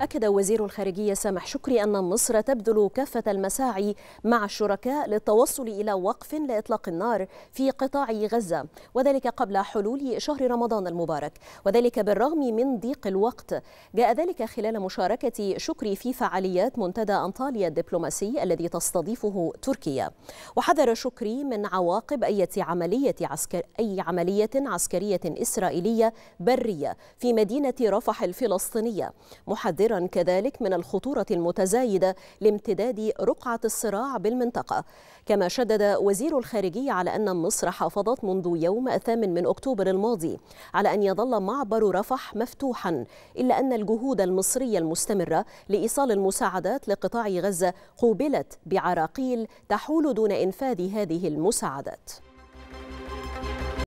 أكد وزير الخارجية سامح شكري أن مصر تبذل كافة المساعي مع الشركاء للتوصل إلى وقف لإطلاق النار في قطاع غزة وذلك قبل حلول شهر رمضان المبارك وذلك بالرغم من ضيق الوقت جاء ذلك خلال مشاركة شكري في فعاليات منتدى أنطاليا الدبلوماسي الذي تستضيفه تركيا وحذر شكري من عواقب أي عملية عسكر أي عملية عسكرية إسرائيلية برية في مدينة رفح الفلسطينية محذر محذرا كذلك من الخطورة المتزايدة لامتداد رقعة الصراع بالمنطقة كما شدد وزير الخارجية على أن مصر حافظت منذ يوم الثامن من أكتوبر الماضي على أن يظل معبر رفح مفتوحا إلا أن الجهود المصرية المستمرة لإيصال المساعدات لقطاع غزة قوبلت بعراقيل تحول دون إنفاذ هذه المساعدات